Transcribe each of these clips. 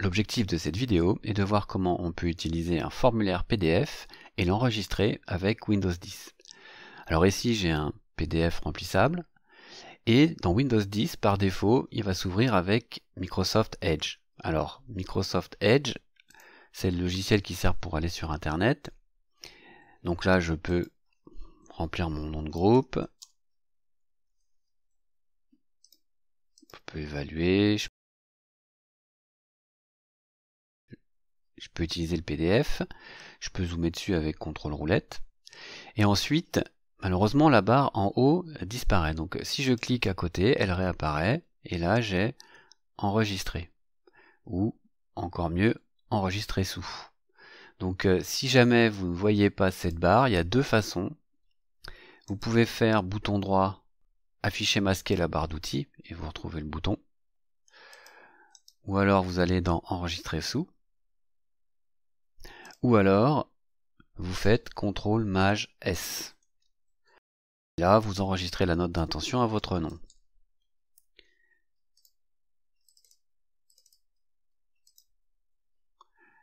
L'objectif de cette vidéo est de voir comment on peut utiliser un formulaire PDF et l'enregistrer avec Windows 10. Alors ici j'ai un PDF remplissable et dans Windows 10 par défaut il va s'ouvrir avec Microsoft Edge. Alors Microsoft Edge c'est le logiciel qui sert pour aller sur internet. Donc là je peux remplir mon nom de groupe, je peux évaluer, je peux utiliser le PDF, je peux zoomer dessus avec CTRL roulette. Et ensuite, malheureusement, la barre en haut disparaît. Donc si je clique à côté, elle réapparaît, et là j'ai enregistré. Ou encore mieux, enregistrer sous. Donc euh, si jamais vous ne voyez pas cette barre, il y a deux façons. Vous pouvez faire bouton droit, afficher masquer la barre d'outils, et vous retrouvez le bouton. Ou alors vous allez dans enregistrer sous, ou alors, vous faites CTRL maj S. Là, vous enregistrez la note d'intention à votre nom.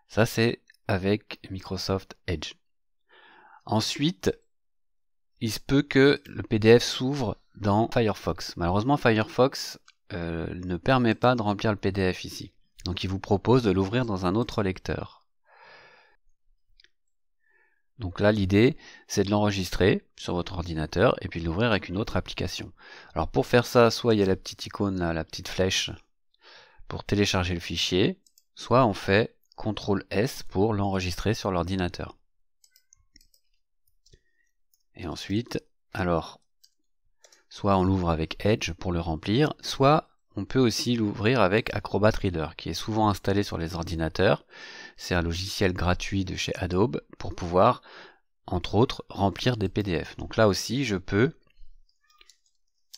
Ça, c'est avec Microsoft Edge. Ensuite, il se peut que le PDF s'ouvre dans Firefox. Malheureusement, Firefox euh, ne permet pas de remplir le PDF ici. Donc, il vous propose de l'ouvrir dans un autre lecteur. Donc là, l'idée, c'est de l'enregistrer sur votre ordinateur et puis de l'ouvrir avec une autre application. Alors pour faire ça, soit il y a la petite icône la petite flèche pour télécharger le fichier, soit on fait CTRL S pour l'enregistrer sur l'ordinateur. Et ensuite, alors, soit on l'ouvre avec Edge pour le remplir, soit on peut aussi l'ouvrir avec Acrobat Reader, qui est souvent installé sur les ordinateurs. C'est un logiciel gratuit de chez Adobe pour pouvoir, entre autres, remplir des PDF. Donc là aussi, je peux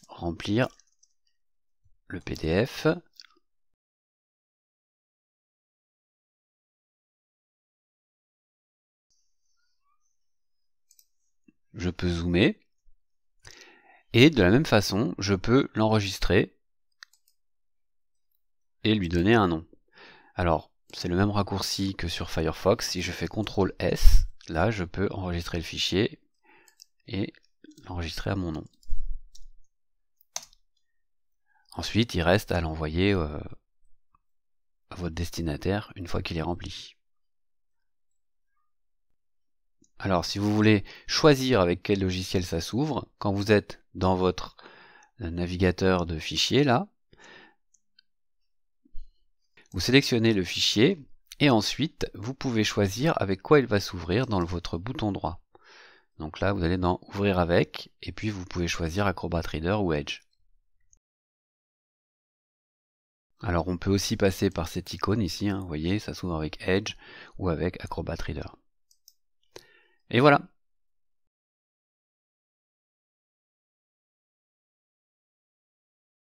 remplir le PDF. Je peux zoomer. Et de la même façon, je peux l'enregistrer et lui donner un nom. Alors, c'est le même raccourci que sur Firefox. Si je fais CTRL S, là, je peux enregistrer le fichier et l'enregistrer à mon nom. Ensuite, il reste à l'envoyer euh, à votre destinataire une fois qu'il est rempli. Alors, si vous voulez choisir avec quel logiciel ça s'ouvre, quand vous êtes dans votre euh, navigateur de fichiers, là, vous sélectionnez le fichier et ensuite vous pouvez choisir avec quoi il va s'ouvrir dans votre bouton droit. Donc là vous allez dans Ouvrir avec et puis vous pouvez choisir Acrobat Reader ou Edge. Alors on peut aussi passer par cette icône ici, hein. vous voyez, ça s'ouvre avec Edge ou avec Acrobat Reader. Et voilà,